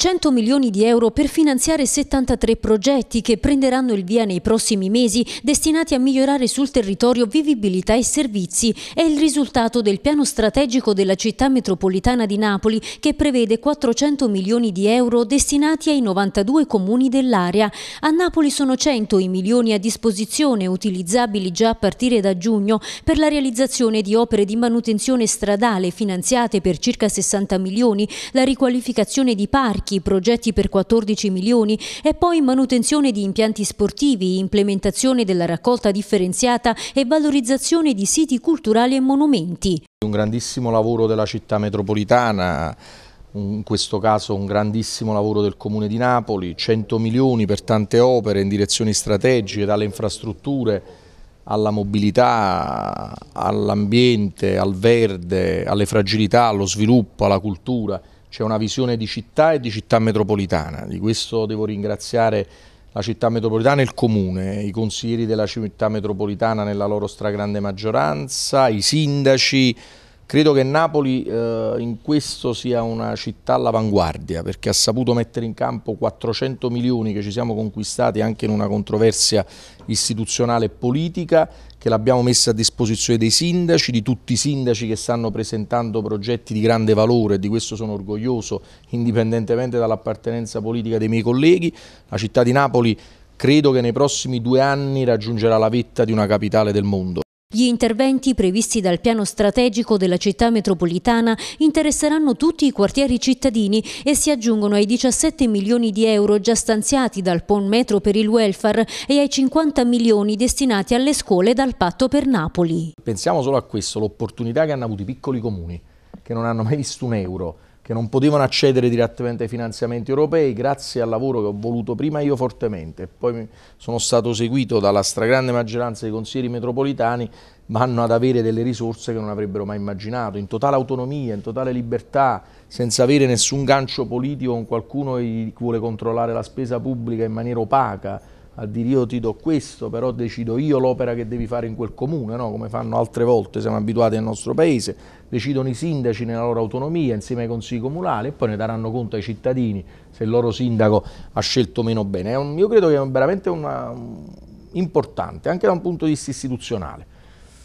100 milioni di euro per finanziare 73 progetti che prenderanno il via nei prossimi mesi destinati a migliorare sul territorio vivibilità e servizi. È il risultato del piano strategico della città metropolitana di Napoli che prevede 400 milioni di euro destinati ai 92 comuni dell'area. A Napoli sono 100 i milioni a disposizione utilizzabili già a partire da giugno per la realizzazione di opere di manutenzione stradale finanziate per circa 60 milioni, la riqualificazione di parchi, parchi, progetti per 14 milioni e poi manutenzione di impianti sportivi, implementazione della raccolta differenziata e valorizzazione di siti culturali e monumenti. Un grandissimo lavoro della città metropolitana, in questo caso un grandissimo lavoro del Comune di Napoli, 100 milioni per tante opere in direzioni strategiche, dalle infrastrutture alla mobilità, all'ambiente, al verde, alle fragilità, allo sviluppo, alla cultura c'è una visione di città e di città metropolitana, di questo devo ringraziare la città metropolitana e il comune, i consiglieri della città metropolitana nella loro stragrande maggioranza, i sindaci, Credo che Napoli eh, in questo sia una città all'avanguardia perché ha saputo mettere in campo 400 milioni che ci siamo conquistati anche in una controversia istituzionale e politica che l'abbiamo messa a disposizione dei sindaci, di tutti i sindaci che stanno presentando progetti di grande valore, e di questo sono orgoglioso indipendentemente dall'appartenenza politica dei miei colleghi. La città di Napoli credo che nei prossimi due anni raggiungerà la vetta di una capitale del mondo. Gli interventi previsti dal piano strategico della città metropolitana interesseranno tutti i quartieri cittadini e si aggiungono ai 17 milioni di euro già stanziati dal PON Metro per il welfare e ai 50 milioni destinati alle scuole dal patto per Napoli. Pensiamo solo a questo, l'opportunità che hanno avuto i piccoli comuni, che non hanno mai visto un euro, che non potevano accedere direttamente ai finanziamenti europei, grazie al lavoro che ho voluto prima io fortemente, poi sono stato seguito dalla stragrande maggioranza dei consiglieri metropolitani, vanno ad avere delle risorse che non avrebbero mai immaginato, in totale autonomia, in totale libertà, senza avere nessun gancio politico con qualcuno che vuole controllare la spesa pubblica in maniera opaca, a dire io ti do questo, però decido io l'opera che devi fare in quel comune, no? come fanno altre volte, siamo abituati al nostro paese, decidono i sindaci nella loro autonomia insieme ai consigli comunali e poi ne daranno conto ai cittadini se il loro sindaco ha scelto meno bene. Un, io credo che è veramente una, importante, anche da un punto di vista istituzionale,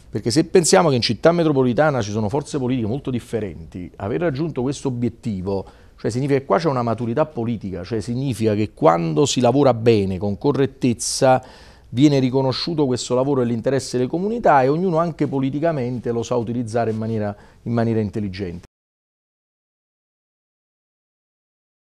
perché se pensiamo che in città metropolitana ci sono forze politiche molto differenti, aver raggiunto questo obiettivo cioè significa che qua c'è una maturità politica, cioè significa che quando si lavora bene, con correttezza, viene riconosciuto questo lavoro e l'interesse delle comunità e ognuno anche politicamente lo sa utilizzare in maniera, in maniera intelligente.